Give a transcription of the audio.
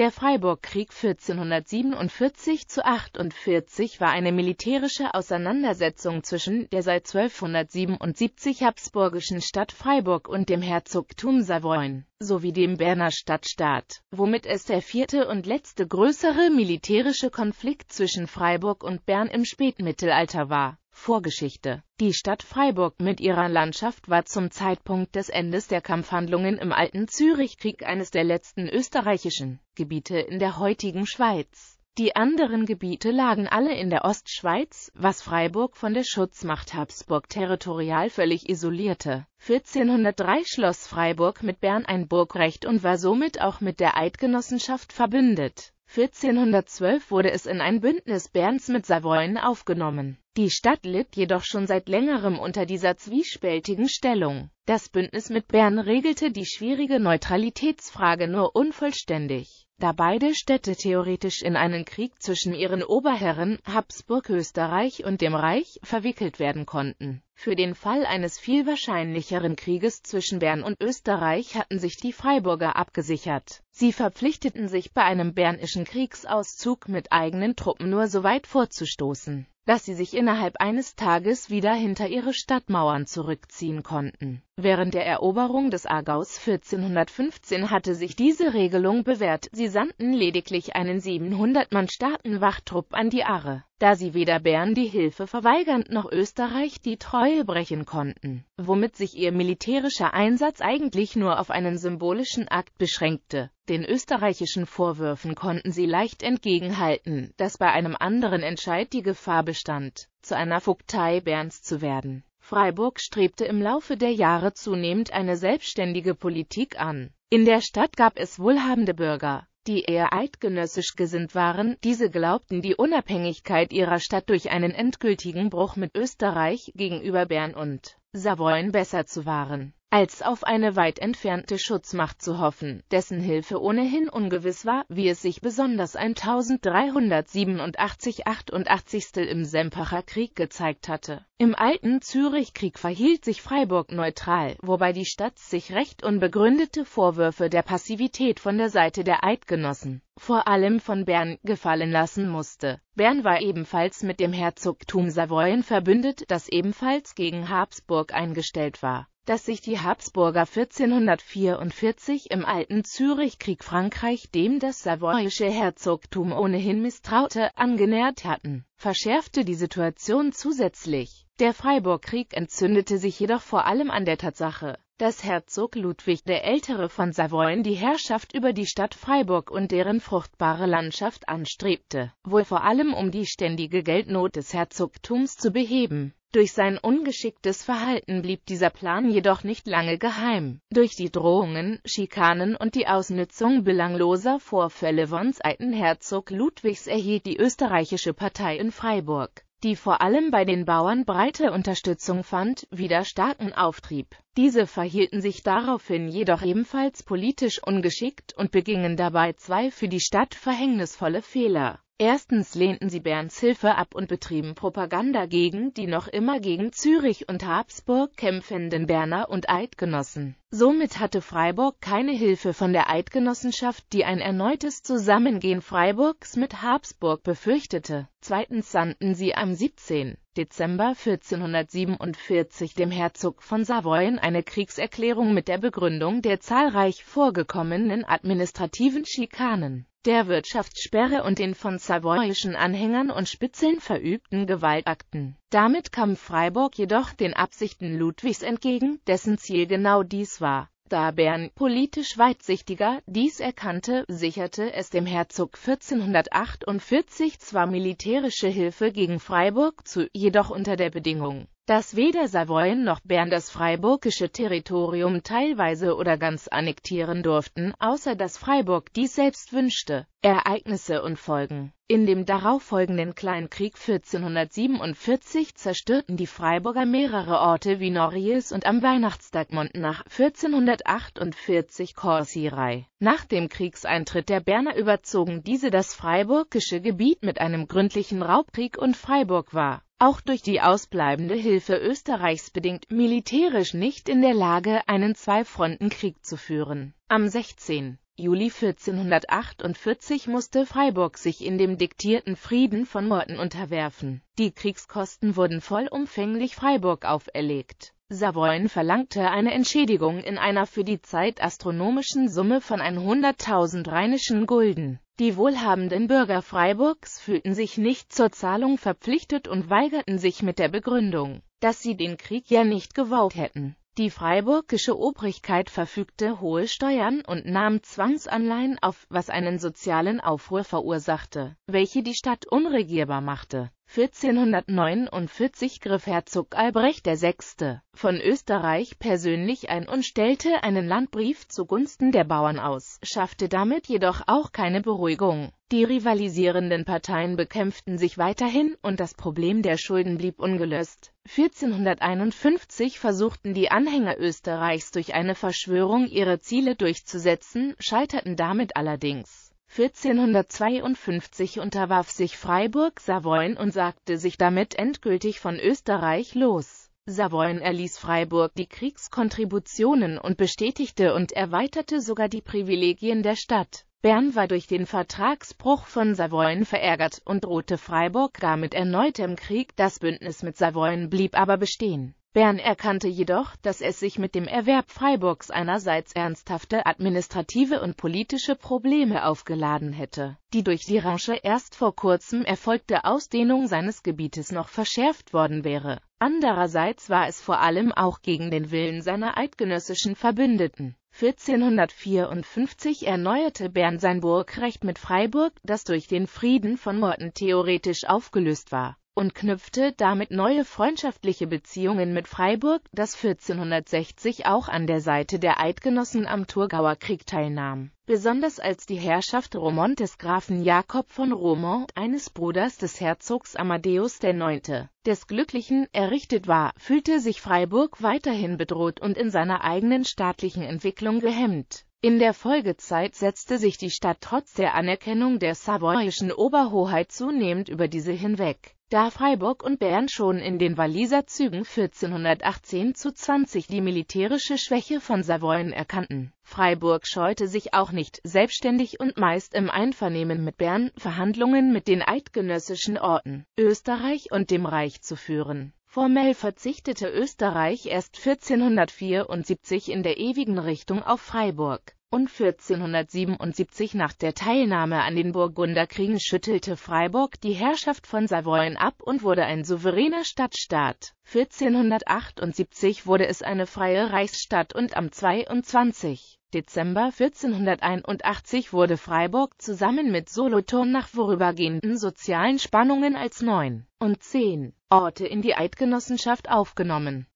Der Freiburgkrieg 1447 zu 48 war eine militärische Auseinandersetzung zwischen der seit 1277 habsburgischen Stadt Freiburg und dem Herzogtum Savoyen sowie dem Berner Stadtstaat, womit es der vierte und letzte größere militärische Konflikt zwischen Freiburg und Bern im Spätmittelalter war Vorgeschichte. Die Stadt Freiburg mit ihrer Landschaft war zum Zeitpunkt des Endes der Kampfhandlungen im Alten Zürichkrieg eines der letzten österreichischen Gebiete in der heutigen Schweiz. Die anderen Gebiete lagen alle in der Ostschweiz, was Freiburg von der Schutzmacht Habsburg territorial völlig isolierte. 1403 schloss Freiburg mit Bern ein Burgrecht und war somit auch mit der Eidgenossenschaft verbündet 1412 wurde es in ein Bündnis Berns mit Savoyen aufgenommen. Die Stadt litt jedoch schon seit längerem unter dieser zwiespältigen Stellung. Das Bündnis mit Bern regelte die schwierige Neutralitätsfrage nur unvollständig, da beide Städte theoretisch in einen Krieg zwischen ihren Oberherren Habsburg Österreich und dem Reich verwickelt werden konnten. Für den Fall eines viel wahrscheinlicheren Krieges zwischen Bern und Österreich hatten sich die Freiburger abgesichert. Sie verpflichteten sich bei einem bernischen Kriegsauszug mit eigenen Truppen nur so weit vorzustoßen, dass sie sich innerhalb eines Tages wieder hinter ihre Stadtmauern zurückziehen konnten. Während der Eroberung des Aargaus 1415 hatte sich diese Regelung bewährt, sie sandten lediglich einen 700 Mann staaten Wachtrupp an die Aare da sie weder Bern die Hilfe verweigern noch Österreich die Treue brechen konnten, womit sich ihr militärischer Einsatz eigentlich nur auf einen symbolischen Akt beschränkte. Den österreichischen Vorwürfen konnten sie leicht entgegenhalten, dass bei einem anderen Entscheid die Gefahr bestand, zu einer Vogtei Berns zu werden. Freiburg strebte im Laufe der Jahre zunehmend eine selbstständige Politik an. In der Stadt gab es wohlhabende Bürger, die eher eidgenössisch gesinnt waren, diese glaubten die Unabhängigkeit ihrer Stadt durch einen endgültigen Bruch mit Österreich gegenüber Bern und Savoyen besser zu wahren als auf eine weit entfernte Schutzmacht zu hoffen, dessen Hilfe ohnehin ungewiss war, wie es sich besonders 1387-88 im Sempacher Krieg gezeigt hatte. Im alten Zürichkrieg verhielt sich Freiburg neutral, wobei die Stadt sich recht unbegründete Vorwürfe der Passivität von der Seite der Eidgenossen, vor allem von Bern, gefallen lassen musste. Bern war ebenfalls mit dem Herzogtum Savoyen verbündet, das ebenfalls gegen Habsburg eingestellt war dass sich die Habsburger 1444 im alten Zürichkrieg Frankreich, dem das savoyische Herzogtum ohnehin misstraute, angenähert hatten, verschärfte die Situation zusätzlich. Der Freiburgkrieg entzündete sich jedoch vor allem an der Tatsache, dass Herzog Ludwig der Ältere von Savoyen die Herrschaft über die Stadt Freiburg und deren fruchtbare Landschaft anstrebte, wohl vor allem um die ständige Geldnot des Herzogtums zu beheben. Durch sein ungeschicktes Verhalten blieb dieser Plan jedoch nicht lange geheim. Durch die Drohungen, Schikanen und die Ausnützung belangloser Vorfälle von Seiten Herzog Ludwigs erhielt die österreichische Partei in Freiburg, die vor allem bei den Bauern breite Unterstützung fand, wieder starken Auftrieb. Diese verhielten sich daraufhin jedoch ebenfalls politisch ungeschickt und begingen dabei zwei für die Stadt verhängnisvolle Fehler. Erstens lehnten sie Berns Hilfe ab und betrieben Propaganda gegen die noch immer gegen Zürich und Habsburg kämpfenden Berner und Eidgenossen. Somit hatte Freiburg keine Hilfe von der Eidgenossenschaft, die ein erneutes Zusammengehen Freiburgs mit Habsburg befürchtete. Zweitens sandten sie am 17. Dezember 1447 dem Herzog von Savoyen eine Kriegserklärung mit der Begründung der zahlreich vorgekommenen administrativen Schikanen der Wirtschaftssperre und den von savoyischen Anhängern und Spitzeln verübten Gewaltakten. Damit kam Freiburg jedoch den Absichten Ludwigs entgegen, dessen Ziel genau dies war. Da Bern, politisch weitsichtiger, dies erkannte, sicherte es dem Herzog 1448 zwar militärische Hilfe gegen Freiburg zu, jedoch unter der Bedingung, dass weder Savoyen noch Bern das freiburgische Territorium teilweise oder ganz annektieren durften, außer dass Freiburg dies selbst wünschte. Ereignisse und Folgen in dem darauffolgenden Kleinkrieg 1447 zerstörten die Freiburger mehrere Orte wie Norries und am Weihnachtstag Montnach 1448 Korsirei. Nach dem Kriegseintritt der Berner überzogen diese das freiburgische Gebiet mit einem gründlichen Raubkrieg und Freiburg war, auch durch die ausbleibende Hilfe Österreichs bedingt, militärisch nicht in der Lage, einen Zwei-Fronten-Krieg zu führen. Am 16. Juli 1448 musste Freiburg sich in dem diktierten Frieden von Morten unterwerfen. Die Kriegskosten wurden vollumfänglich Freiburg auferlegt. Savoyen verlangte eine Entschädigung in einer für die Zeit astronomischen Summe von 100.000 rheinischen Gulden. Die wohlhabenden Bürger Freiburgs fühlten sich nicht zur Zahlung verpflichtet und weigerten sich mit der Begründung, dass sie den Krieg ja nicht gewollt hätten. Die freiburgische Obrigkeit verfügte hohe Steuern und nahm Zwangsanleihen auf, was einen sozialen Aufruhr verursachte, welche die Stadt unregierbar machte. 1449 griff Herzog Albrecht VI. von Österreich persönlich ein und stellte einen Landbrief zugunsten der Bauern aus, schaffte damit jedoch auch keine Beruhigung die rivalisierenden Parteien bekämpften sich weiterhin und das Problem der Schulden blieb ungelöst. 1451 versuchten die Anhänger Österreichs durch eine Verschwörung ihre Ziele durchzusetzen, scheiterten damit allerdings. 1452 unterwarf sich Freiburg Savoyen und sagte sich damit endgültig von Österreich los. Savoyen erließ Freiburg die Kriegskontributionen und bestätigte und erweiterte sogar die Privilegien der Stadt. Bern war durch den Vertragsbruch von Savoyen verärgert und drohte Freiburg gar mit erneutem Krieg, das Bündnis mit Savoyen blieb aber bestehen. Bern erkannte jedoch, dass es sich mit dem Erwerb Freiburgs einerseits ernsthafte administrative und politische Probleme aufgeladen hätte, die durch die ransche erst vor kurzem erfolgte Ausdehnung seines Gebietes noch verschärft worden wäre. Andererseits war es vor allem auch gegen den Willen seiner eidgenössischen Verbündeten. 1454 erneuerte Bern sein Burgrecht mit Freiburg, das durch den Frieden von Morten theoretisch aufgelöst war und knüpfte damit neue freundschaftliche Beziehungen mit Freiburg, das 1460 auch an der Seite der Eidgenossen am Thurgauer Krieg teilnahm. Besonders als die Herrschaft Romont des Grafen Jakob von Romont, eines Bruders des Herzogs Amadeus IX., des Glücklichen, errichtet war, fühlte sich Freiburg weiterhin bedroht und in seiner eigenen staatlichen Entwicklung gehemmt in der Folgezeit setzte sich die Stadt trotz der Anerkennung der savoyischen Oberhoheit zunehmend über diese hinweg, da Freiburg und Bern schon in den Walliser Zügen 1418 zu 20 die militärische Schwäche von Savoyen erkannten. Freiburg scheute sich auch nicht, selbstständig und meist im Einvernehmen mit Bern Verhandlungen mit den eidgenössischen Orten, Österreich und dem Reich zu führen Formell verzichtete Österreich erst 1474 in der ewigen Richtung auf Freiburg und 1477 nach der Teilnahme an den Burgunderkriegen schüttelte Freiburg die Herrschaft von Savoyen ab und wurde ein souveräner Stadtstaat. 1478 wurde es eine freie Reichsstadt und am 22. Dezember 1481 wurde Freiburg zusammen mit Solothurn nach vorübergehenden sozialen Spannungen als neun und zehn Orte in die Eidgenossenschaft aufgenommen